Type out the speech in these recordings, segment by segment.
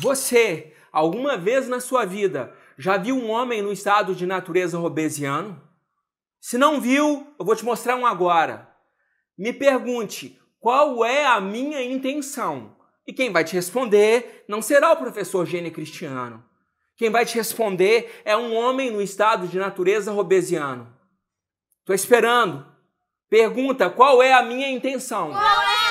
Você, alguma vez na sua vida, já viu um homem no estado de natureza robesiano? Se não viu, eu vou te mostrar um agora. Me pergunte qual é a minha intenção. E quem vai te responder não será o professor Gene Cristiano. Quem vai te responder é um homem no estado de natureza robesiano. Estou esperando. Pergunta qual é a minha intenção. Qual é?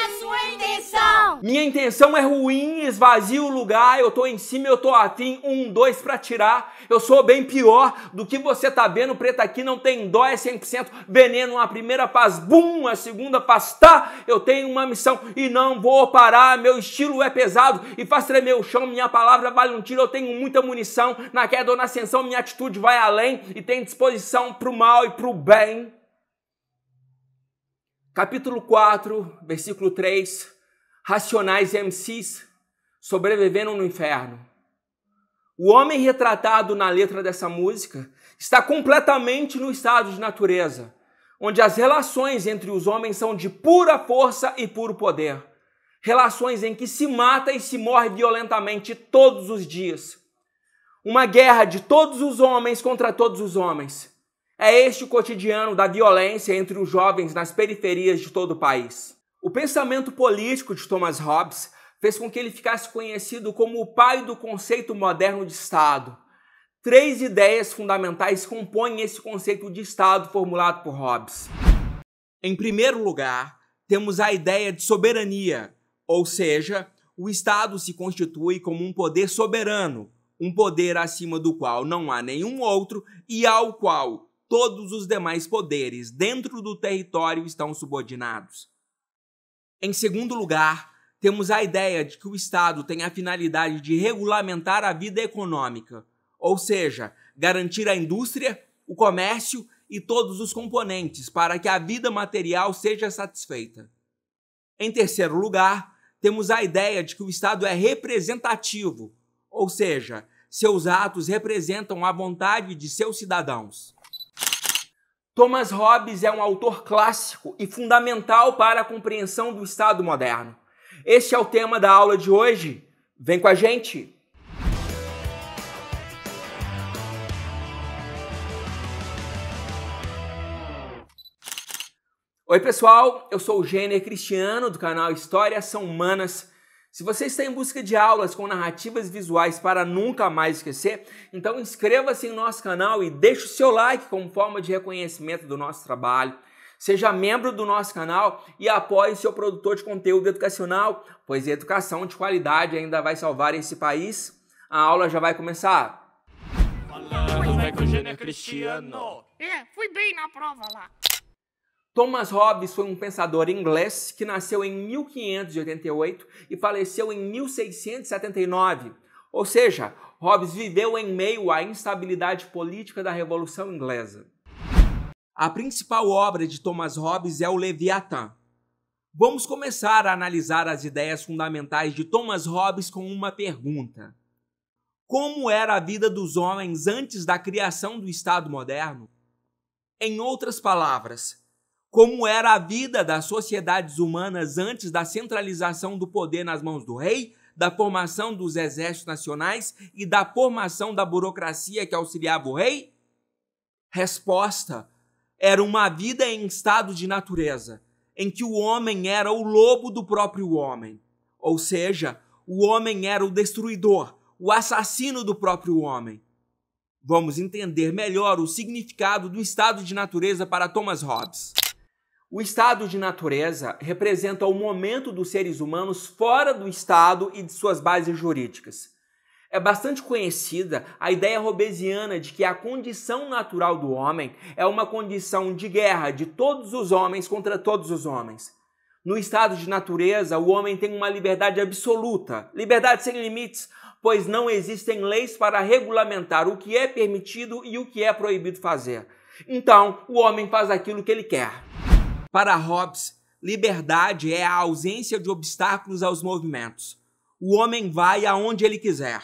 intenção! Minha intenção é ruim, esvazio o lugar, eu tô em cima, eu tô afim, um, dois pra tirar. Eu sou bem pior do que você tá vendo, Preto aqui não tem dó, é 100% veneno. A primeira faz bum, a segunda faz tá. Eu tenho uma missão e não vou parar, meu estilo é pesado e faz tremer o chão, minha palavra vale um tiro, eu tenho muita munição. Na queda ou na ascensão, minha atitude vai além e tem disposição pro mal e pro bem capítulo 4, versículo 3. Racionais MCs sobreviveram no inferno. O homem retratado na letra dessa música está completamente no estado de natureza, onde as relações entre os homens são de pura força e puro poder. Relações em que se mata e se morre violentamente todos os dias. Uma guerra de todos os homens contra todos os homens. É este o cotidiano da violência entre os jovens nas periferias de todo o país pensamento político de Thomas Hobbes fez com que ele ficasse conhecido como o pai do conceito moderno de Estado. Três ideias fundamentais compõem esse conceito de Estado formulado por Hobbes. Em primeiro lugar, temos a ideia de soberania, ou seja, o Estado se constitui como um poder soberano, um poder acima do qual não há nenhum outro e ao qual todos os demais poderes dentro do território estão subordinados. Em segundo lugar, temos a ideia de que o Estado tem a finalidade de regulamentar a vida econômica, ou seja, garantir a indústria, o comércio e todos os componentes para que a vida material seja satisfeita. Em terceiro lugar, temos a ideia de que o Estado é representativo, ou seja, seus atos representam a vontade de seus cidadãos. Thomas Hobbes é um autor clássico e fundamental para a compreensão do Estado moderno. Este é o tema da aula de hoje. Vem com a gente! Oi, pessoal, eu sou o Gênero Cristiano do canal Histórias São Humanas se você está em busca de aulas com narrativas visuais para nunca mais esquecer, então inscreva-se em nosso canal e deixe o seu like como forma de reconhecimento do nosso trabalho. Seja membro do nosso canal e apoie seu produtor de conteúdo educacional, pois educação de qualidade ainda vai salvar esse país. A aula já vai começar. Falando, Cristiano. É, fui bem na prova lá. Thomas Hobbes foi um pensador inglês que nasceu em 1588 e faleceu em 1679. Ou seja, Hobbes viveu em meio à instabilidade política da Revolução Inglesa. A principal obra de Thomas Hobbes é o Leviatã. Vamos começar a analisar as ideias fundamentais de Thomas Hobbes com uma pergunta: Como era a vida dos homens antes da criação do Estado moderno? Em outras palavras, como era a vida das sociedades humanas antes da centralização do poder nas mãos do rei, da formação dos exércitos nacionais e da formação da burocracia que auxiliava o rei? Resposta: era uma vida em estado de natureza, em que o homem era o lobo do próprio homem. Ou seja, o homem era o destruidor, o assassino do próprio homem. Vamos entender melhor o significado do estado de natureza para Thomas Hobbes. O estado de natureza representa o momento dos seres humanos fora do Estado e de suas bases jurídicas. É bastante conhecida a ideia robesiana de que a condição natural do homem é uma condição de guerra de todos os homens contra todos os homens. No estado de natureza, o homem tem uma liberdade absoluta, liberdade sem limites, pois não existem leis para regulamentar o que é permitido e o que é proibido fazer. Então, o homem faz aquilo que ele quer. Para Hobbes, liberdade é a ausência de obstáculos aos movimentos. O homem vai aonde ele quiser.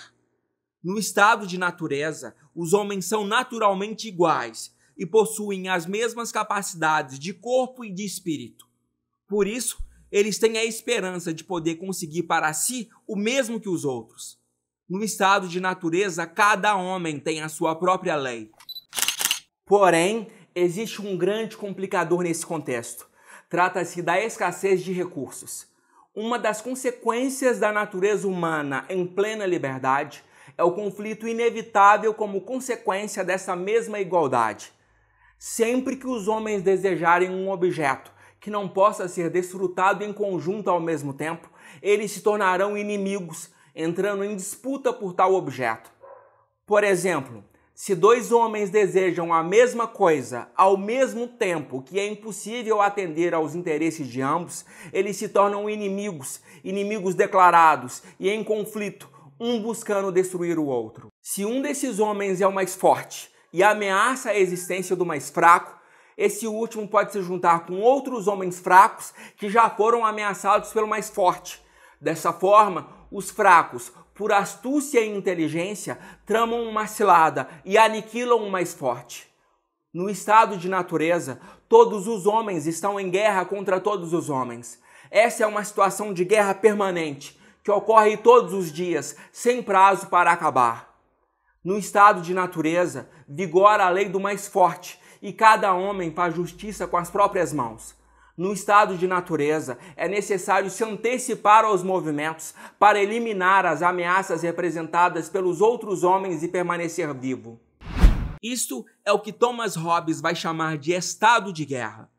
No estado de natureza, os homens são naturalmente iguais e possuem as mesmas capacidades de corpo e de espírito. Por isso, eles têm a esperança de poder conseguir para si o mesmo que os outros. No estado de natureza, cada homem tem a sua própria lei. Porém, existe um grande complicador nesse contexto. Trata-se da escassez de recursos. Uma das consequências da natureza humana em plena liberdade é o conflito inevitável como consequência dessa mesma igualdade. Sempre que os homens desejarem um objeto que não possa ser desfrutado em conjunto ao mesmo tempo, eles se tornarão inimigos, entrando em disputa por tal objeto. Por exemplo, se dois homens desejam a mesma coisa ao mesmo tempo que é impossível atender aos interesses de ambos, eles se tornam inimigos, inimigos declarados e em conflito, um buscando destruir o outro. Se um desses homens é o mais forte e ameaça a existência do mais fraco, esse último pode se juntar com outros homens fracos que já foram ameaçados pelo mais forte. Dessa forma, os fracos por astúcia e inteligência, tramam uma cilada e aniquilam o mais forte. No estado de natureza, todos os homens estão em guerra contra todos os homens. Essa é uma situação de guerra permanente, que ocorre todos os dias, sem prazo para acabar. No estado de natureza, vigora a lei do mais forte, e cada homem faz justiça com as próprias mãos no estado de natureza. É necessário se antecipar aos movimentos para eliminar as ameaças representadas pelos outros homens e permanecer vivo. Isto é o que Thomas Hobbes vai chamar de estado de guerra.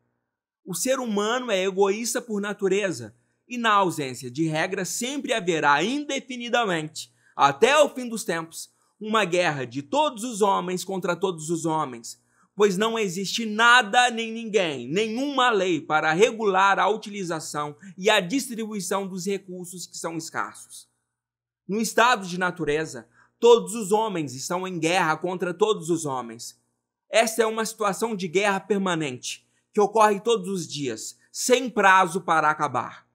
O ser humano é egoísta por natureza e, na ausência de regras, sempre haverá indefinidamente, até o fim dos tempos, uma guerra de todos os homens contra todos os homens, pois não existe nada nem ninguém, nenhuma lei para regular a utilização e a distribuição dos recursos que são escassos. No estado de natureza, todos os homens estão em guerra contra todos os homens. Esta é uma situação de guerra permanente, que ocorre todos os dias, sem prazo para acabar.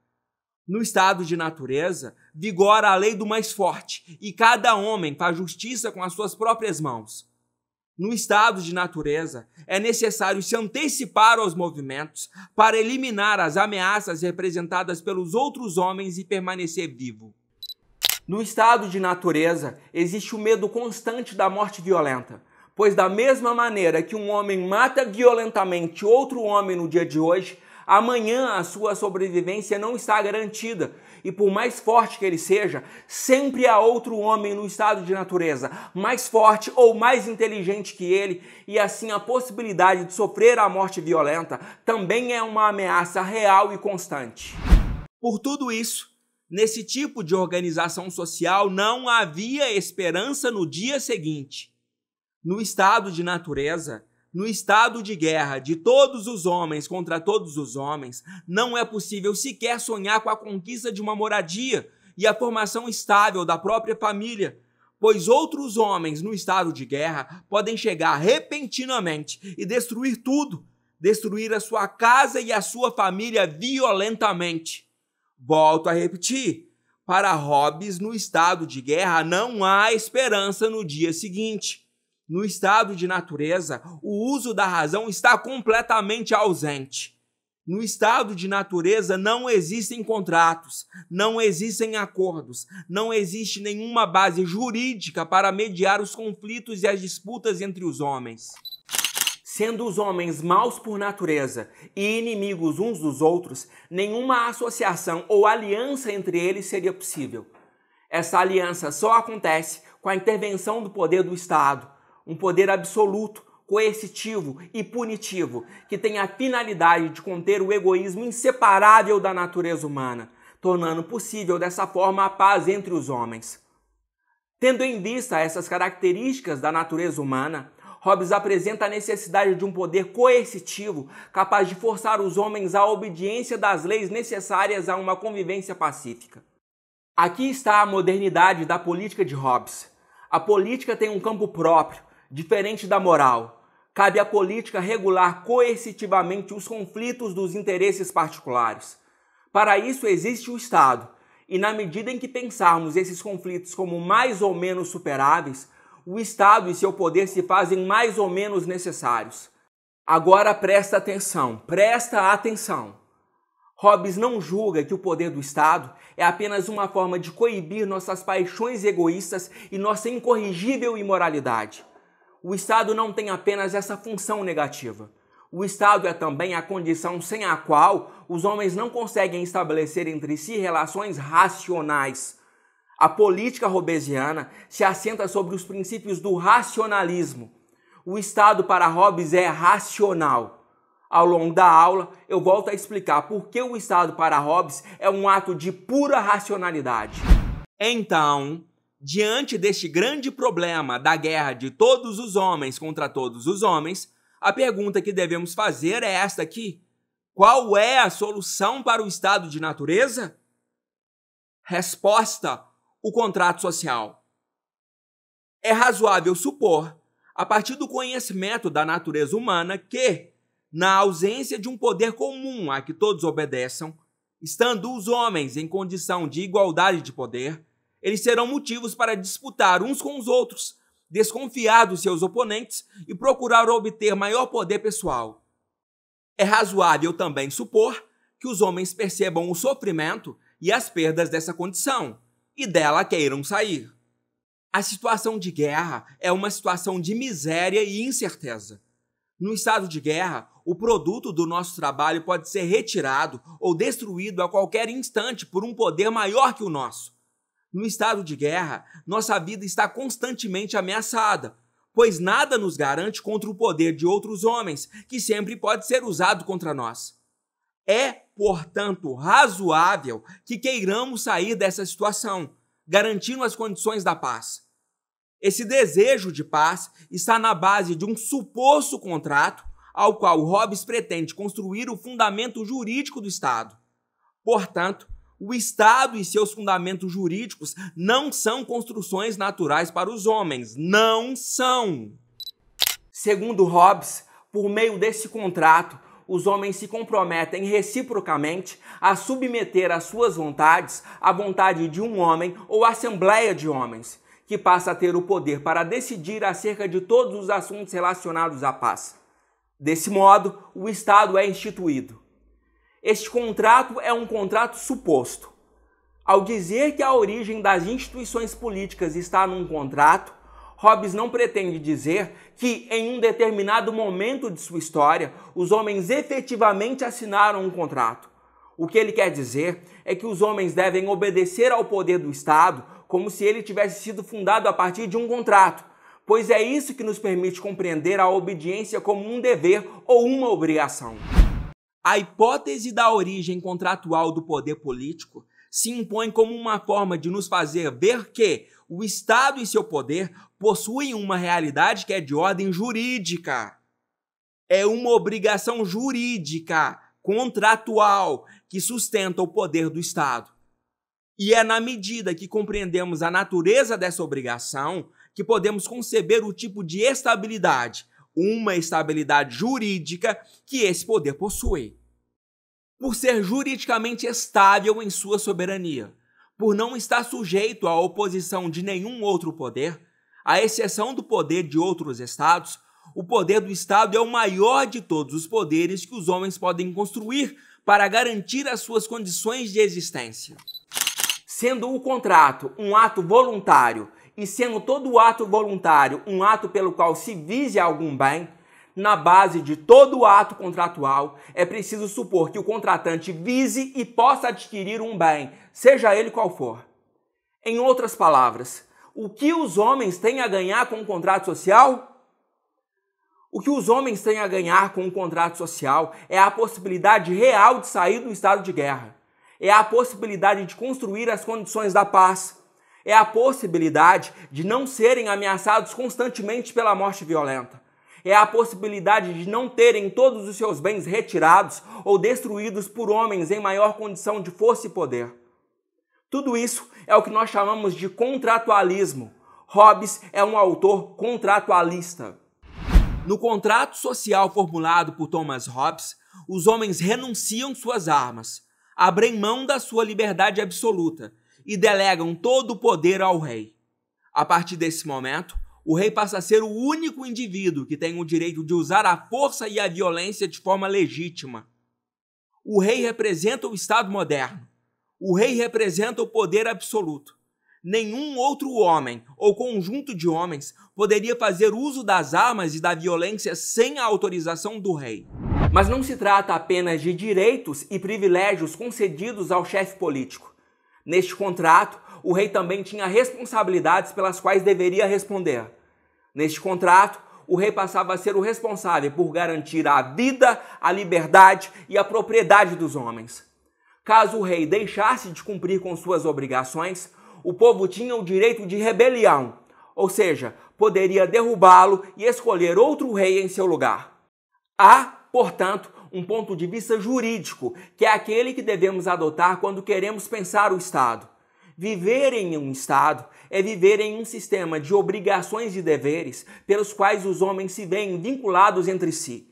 No estado de natureza, vigora a lei do mais forte, e cada homem faz justiça com as suas próprias mãos. No estado de natureza, é necessário se antecipar aos movimentos para eliminar as ameaças representadas pelos outros homens e permanecer vivo. No estado de natureza, existe o medo constante da morte violenta, pois, da mesma maneira que um homem mata violentamente outro homem no dia de hoje, amanhã a sua sobrevivência não está garantida e por mais forte que ele seja, sempre há outro homem no estado de natureza, mais forte ou mais inteligente que ele, e assim a possibilidade de sofrer a morte violenta também é uma ameaça real e constante. Por tudo isso, nesse tipo de organização social não havia esperança no dia seguinte. No estado de natureza, no estado de guerra de todos os homens contra todos os homens, não é possível sequer sonhar com a conquista de uma moradia e a formação estável da própria família, pois outros homens no estado de guerra podem chegar repentinamente e destruir tudo, destruir a sua casa e a sua família violentamente. Volto a repetir: para Hobbes, no estado de guerra não há esperança no dia seguinte. No estado de natureza, o uso da razão está completamente ausente. No estado de natureza não existem contratos, não existem acordos, não existe nenhuma base jurídica para mediar os conflitos e as disputas entre os homens. Sendo os homens maus por natureza e inimigos uns dos outros, nenhuma associação ou aliança entre eles seria possível. Essa aliança só acontece com a intervenção do poder do Estado, um poder absoluto, coercitivo e punitivo, que tem a finalidade de conter o egoísmo inseparável da natureza humana, tornando possível dessa forma a paz entre os homens. Tendo em vista essas características da natureza humana, Hobbes apresenta a necessidade de um poder coercitivo capaz de forçar os homens à obediência das leis necessárias a uma convivência pacífica. Aqui está a modernidade da política de Hobbes. A política tem um campo próprio, diferente da moral. Cabe à política regular coercitivamente os conflitos dos interesses particulares. Para isso existe o Estado, e na medida em que pensarmos esses conflitos como mais ou menos superáveis, o Estado e seu poder se fazem mais ou menos necessários. Agora presta atenção, presta atenção. Hobbes não julga que o poder do Estado é apenas uma forma de coibir nossas paixões egoístas e nossa incorrigível imoralidade o Estado não tem apenas essa função negativa. O Estado é também a condição sem a qual os homens não conseguem estabelecer entre si relações racionais. A política robesiana se assenta sobre os princípios do racionalismo. O Estado para Hobbes é racional. Ao longo da aula, eu volto a explicar por que o Estado para Hobbes é um ato de pura racionalidade. Então, Diante deste grande problema da guerra de todos os homens contra todos os homens, a pergunta que devemos fazer é esta aqui: qual é a solução para o estado de natureza? Resposta: o contrato social. É razoável supor, a partir do conhecimento da natureza humana, que, na ausência de um poder comum a que todos obedeçam, estando os homens em condição de igualdade de poder, eles serão motivos para disputar uns com os outros, desconfiar dos seus oponentes e procurar obter maior poder pessoal. É razoável também supor que os homens percebam o sofrimento e as perdas dessa condição e dela queiram sair. A situação de guerra é uma situação de miséria e incerteza. No estado de guerra, o produto do nosso trabalho pode ser retirado ou destruído a qualquer instante por um poder maior que o nosso. No estado de guerra, nossa vida está constantemente ameaçada, pois nada nos garante contra o poder de outros homens, que sempre pode ser usado contra nós. É, portanto, razoável que queiramos sair dessa situação, garantindo as condições da paz. Esse desejo de paz está na base de um suposto contrato ao qual Hobbes pretende construir o fundamento jurídico do Estado. Portanto, o Estado e seus fundamentos jurídicos não são construções naturais para os homens. Não são. Segundo Hobbes, por meio desse contrato, os homens se comprometem reciprocamente a submeter as suas vontades à vontade de um homem ou assembleia de homens, que passa a ter o poder para decidir acerca de todos os assuntos relacionados à paz. Desse modo, o Estado é instituído. Este contrato é um contrato suposto. Ao dizer que a origem das instituições políticas está num contrato, Hobbes não pretende dizer que, em um determinado momento de sua história, os homens efetivamente assinaram um contrato. O que ele quer dizer é que os homens devem obedecer ao poder do Estado como se ele tivesse sido fundado a partir de um contrato, pois é isso que nos permite compreender a obediência como um dever ou uma obrigação. A hipótese da origem contratual do poder político se impõe como uma forma de nos fazer ver que o Estado e seu poder possuem uma realidade que é de ordem jurídica. É uma obrigação jurídica, contratual, que sustenta o poder do Estado. E é na medida que compreendemos a natureza dessa obrigação que podemos conceber o tipo de estabilidade, uma estabilidade jurídica que esse poder possui. Por ser juridicamente estável em sua soberania, por não estar sujeito à oposição de nenhum outro poder, à exceção do poder de outros estados, o poder do Estado é o maior de todos os poderes que os homens podem construir para garantir as suas condições de existência. Sendo o contrato um ato voluntário e sendo todo ato voluntário um ato pelo qual se vise algum bem, na base de todo ato contratual, é preciso supor que o contratante vise e possa adquirir um bem, seja ele qual for. Em outras palavras, o que os homens têm a ganhar com o contrato social? O que os homens têm a ganhar com o contrato social é a possibilidade real de sair do estado de guerra, é a possibilidade de construir as condições da paz, é a possibilidade de não serem ameaçados constantemente pela morte violenta. É a possibilidade de não terem todos os seus bens retirados ou destruídos por homens em maior condição de força e poder. Tudo isso é o que nós chamamos de contratualismo. Hobbes é um autor contratualista. No contrato social formulado por Thomas Hobbes, os homens renunciam suas armas, abrem mão da sua liberdade absoluta e delegam todo o poder ao rei. A partir desse momento, o rei passa a ser o único indivíduo que tem o direito de usar a força e a violência de forma legítima. O rei representa o Estado moderno. O rei representa o poder absoluto. Nenhum outro homem ou conjunto de homens poderia fazer uso das armas e da violência sem a autorização do rei. Mas não se trata apenas de direitos e privilégios concedidos ao chefe político. Neste contrato, o rei também tinha responsabilidades pelas quais deveria responder. Neste contrato, o rei passava a ser o responsável por garantir a vida, a liberdade e a propriedade dos homens. Caso o rei deixasse de cumprir com suas obrigações, o povo tinha o direito de rebelião, ou seja, poderia derrubá-lo e escolher outro rei em seu lugar. Há, portanto, um ponto de vista jurídico, que é aquele que devemos adotar quando queremos pensar o Estado. Viver em um Estado é viver em um sistema de obrigações e deveres pelos quais os homens se veem vinculados entre si.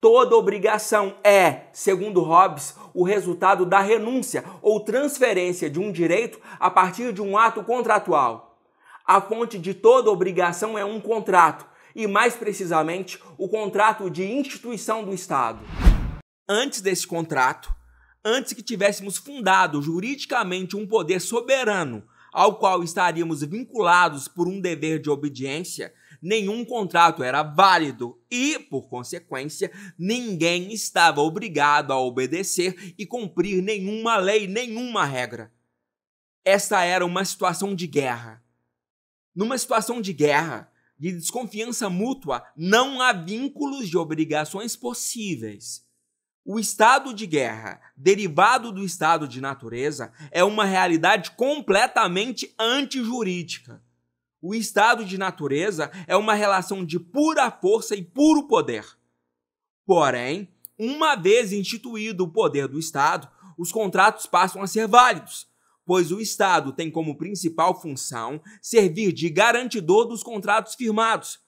Toda obrigação é, segundo Hobbes, o resultado da renúncia ou transferência de um direito a partir de um ato contratual. A fonte de toda obrigação é um contrato, e, mais precisamente, o contrato de instituição do Estado. Antes desse contrato, antes que tivéssemos fundado juridicamente um poder soberano ao qual estaríamos vinculados por um dever de obediência, nenhum contrato era válido e, por consequência, ninguém estava obrigado a obedecer e cumprir nenhuma lei, nenhuma regra. Esta era uma situação de guerra. Numa situação de guerra, de desconfiança mútua, não há vínculos de obrigações possíveis. O estado de guerra, derivado do estado de natureza, é uma realidade completamente antijurídica. O estado de natureza é uma relação de pura força e puro poder. Porém, uma vez instituído o poder do Estado, os contratos passam a ser válidos, pois o Estado tem como principal função servir de garantidor dos contratos firmados,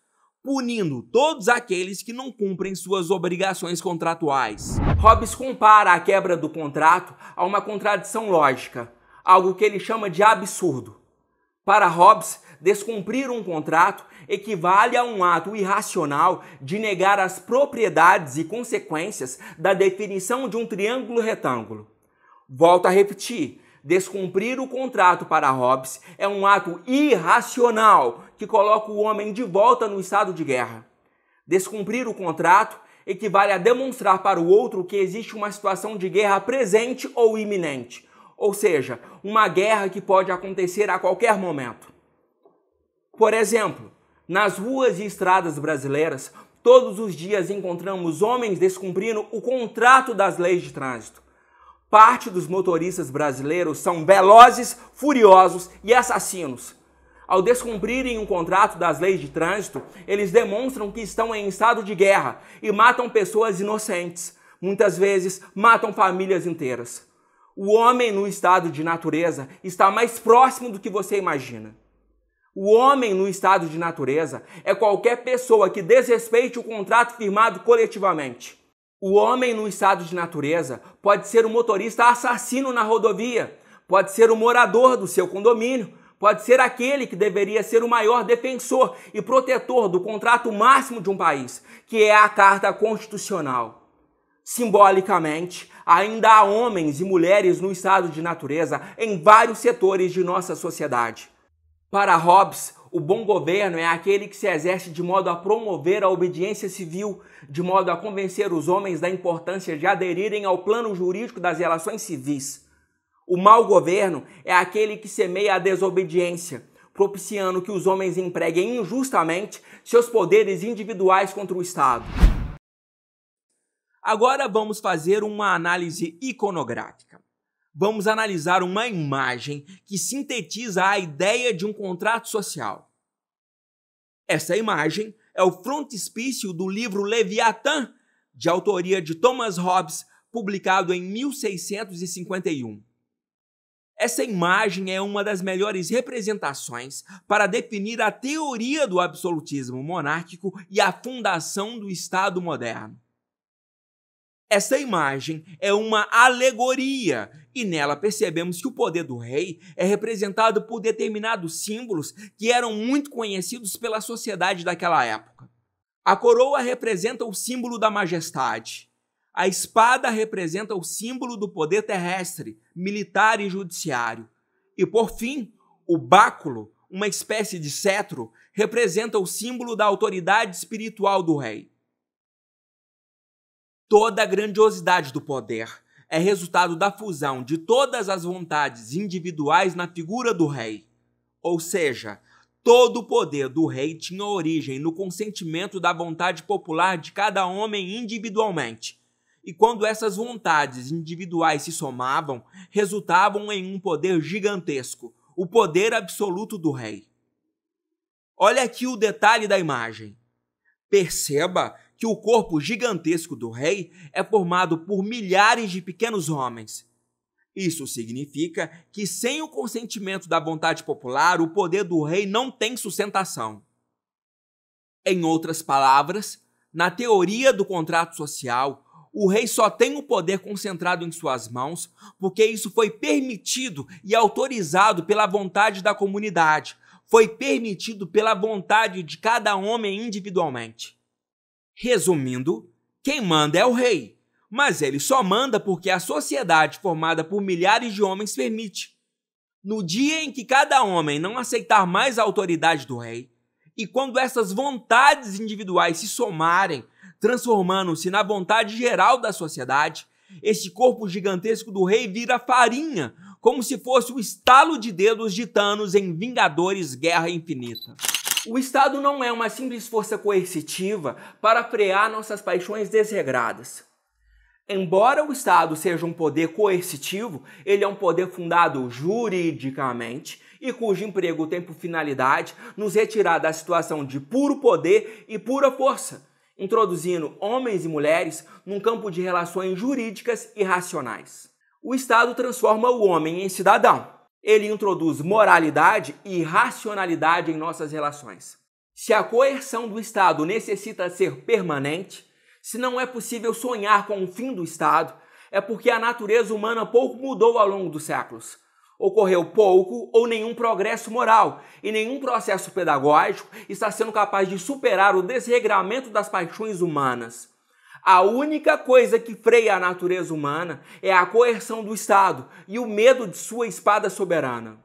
punindo todos aqueles que não cumprem suas obrigações contratuais. Hobbes compara a quebra do contrato a uma contradição lógica, algo que ele chama de absurdo. Para Hobbes, descumprir um contrato equivale a um ato irracional de negar as propriedades e consequências da definição de um triângulo retângulo. Volto a repetir, Descumprir o contrato para Hobbes é um ato irracional que coloca o homem de volta no estado de guerra. Descumprir o contrato equivale a demonstrar para o outro que existe uma situação de guerra presente ou iminente, ou seja, uma guerra que pode acontecer a qualquer momento. Por exemplo, nas ruas e estradas brasileiras, todos os dias encontramos homens descumprindo o contrato das leis de trânsito. Parte dos motoristas brasileiros são velozes, furiosos e assassinos. Ao descumprirem um contrato das leis de trânsito, eles demonstram que estão em estado de guerra e matam pessoas inocentes. Muitas vezes, matam famílias inteiras. O homem no estado de natureza está mais próximo do que você imagina. O homem no estado de natureza é qualquer pessoa que desrespeite o contrato firmado coletivamente. O homem no estado de natureza pode ser um motorista assassino na rodovia, pode ser o um morador do seu condomínio, pode ser aquele que deveria ser o maior defensor e protetor do contrato máximo de um país, que é a Carta Constitucional. Simbolicamente, ainda há homens e mulheres no estado de natureza em vários setores de nossa sociedade. Para Hobbes, o bom governo é aquele que se exerce de modo a promover a obediência civil, de modo a convencer os homens da importância de aderirem ao plano jurídico das relações civis. O mau governo é aquele que semeia a desobediência, propiciando que os homens empreguem injustamente seus poderes individuais contra o Estado. Agora vamos fazer uma análise iconográfica vamos analisar uma imagem que sintetiza a ideia de um contrato social. Essa imagem é o frontispício do livro Leviatã, de autoria de Thomas Hobbes, publicado em 1651. Essa imagem é uma das melhores representações para definir a teoria do absolutismo monárquico e a fundação do Estado moderno. Essa imagem é uma alegoria e nela percebemos que o poder do rei é representado por determinados símbolos que eram muito conhecidos pela sociedade daquela época. A coroa representa o símbolo da majestade. A espada representa o símbolo do poder terrestre, militar e judiciário. E por fim, o báculo, uma espécie de cetro, representa o símbolo da autoridade espiritual do rei. Toda a grandiosidade do poder é resultado da fusão de todas as vontades individuais na figura do rei. Ou seja, todo o poder do rei tinha origem no consentimento da vontade popular de cada homem individualmente. E quando essas vontades individuais se somavam, resultavam em um poder gigantesco, o poder absoluto do rei. Olha aqui o detalhe da imagem. Perceba que o corpo gigantesco do rei é formado por milhares de pequenos homens. Isso significa que, sem o consentimento da vontade popular, o poder do rei não tem sustentação. Em outras palavras, na teoria do contrato social, o rei só tem o poder concentrado em suas mãos porque isso foi permitido e autorizado pela vontade da comunidade, foi permitido pela vontade de cada homem individualmente. Resumindo, quem manda é o rei, mas ele só manda porque a sociedade formada por milhares de homens permite. No dia em que cada homem não aceitar mais a autoridade do rei, e quando essas vontades individuais se somarem, transformando-se na vontade geral da sociedade, este corpo gigantesco do rei vira farinha, como se fosse o estalo de dedos de Thanos em Vingadores Guerra Infinita. O Estado não é uma simples força coercitiva para frear nossas paixões desregradas. Embora o Estado seja um poder coercitivo, ele é um poder fundado juridicamente e cujo emprego tem por finalidade nos retirar da situação de puro poder e pura força, introduzindo homens e mulheres num campo de relações jurídicas e racionais. O Estado transforma o homem em cidadão, ele introduz moralidade e racionalidade em nossas relações. Se a coerção do Estado necessita ser permanente, se não é possível sonhar com o fim do Estado, é porque a natureza humana pouco mudou ao longo dos séculos. Ocorreu pouco ou nenhum progresso moral e nenhum processo pedagógico está sendo capaz de superar o desregramento das paixões humanas. A única coisa que freia a natureza humana é a coerção do Estado e o medo de sua espada soberana.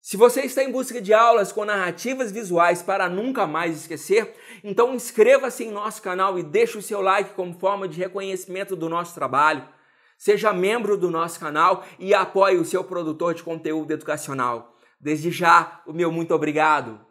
Se você está em busca de aulas com narrativas visuais para nunca mais esquecer, então inscreva-se em nosso canal e deixe o seu like como forma de reconhecimento do nosso trabalho. Seja membro do nosso canal e apoie o seu produtor de conteúdo educacional. Desde já, o meu muito obrigado.